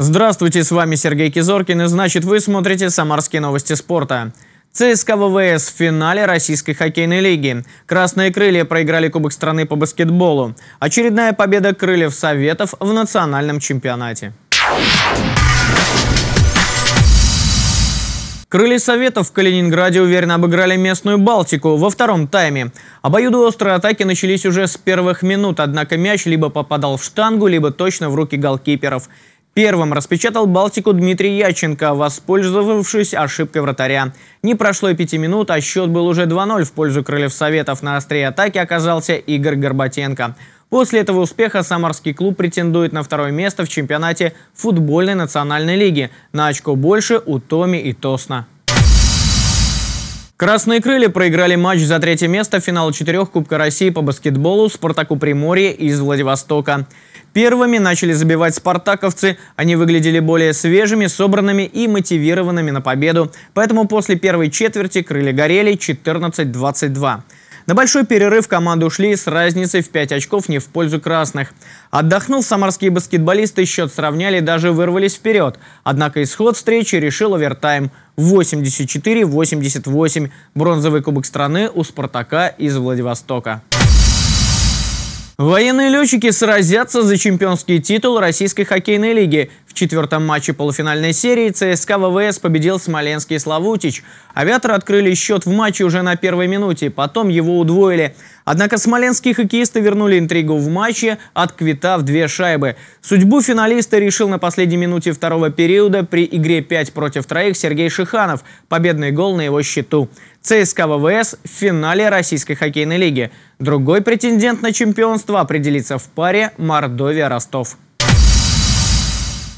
Здравствуйте, с вами Сергей Кизоркин, и значит вы смотрите «Самарские новости спорта». ЦСКА ВВС в финале Российской хоккейной лиги. «Красные крылья» проиграли Кубок страны по баскетболу. Очередная победа крыльев Советов в национальном чемпионате. Крылья Советов в Калининграде уверенно обыграли местную Балтику во втором тайме. острые атаки начались уже с первых минут, однако мяч либо попадал в штангу, либо точно в руки голкиперов. Первым распечатал Балтику Дмитрий Яченко, воспользовавшись ошибкой вратаря. Не прошло и пяти минут, а счет был уже 2-0 в пользу Крыльев Советов. На острие атаки оказался Игорь Горбатенко. После этого успеха самарский клуб претендует на второе место в чемпионате футбольной национальной лиги. На очко больше у Томи и Тосна. Красные крылья проиграли матч за третье место в финал четырех Кубка России по баскетболу Спартаку Приморье из Владивостока. Первыми начали забивать спартаковцы. Они выглядели более свежими, собранными и мотивированными на победу. Поэтому после первой четверти крылья горели 14-22. На большой перерыв команды ушли с разницей в 5 очков не в пользу красных. Отдохнув, самарские баскетболисты счет сравняли и даже вырвались вперед. Однако исход встречи решил овертайм 84-88. Бронзовый кубок страны у «Спартака» из Владивостока. Военные летчики сразятся за чемпионский титул Российской хоккейной лиги четвертом матче полуфинальной серии ЦСКА ВВС победил Смоленский Славутич. Авиаторы открыли счет в матче уже на первой минуте, потом его удвоили. Однако смоленские хоккеисты вернули интригу в матче, отквитав две шайбы. Судьбу финалиста решил на последней минуте второго периода при игре 5 против троих Сергей Шиханов. Победный гол на его счету. ЦСКА ВВС в финале Российской хоккейной лиги. Другой претендент на чемпионство определится в паре Мордовия-Ростов.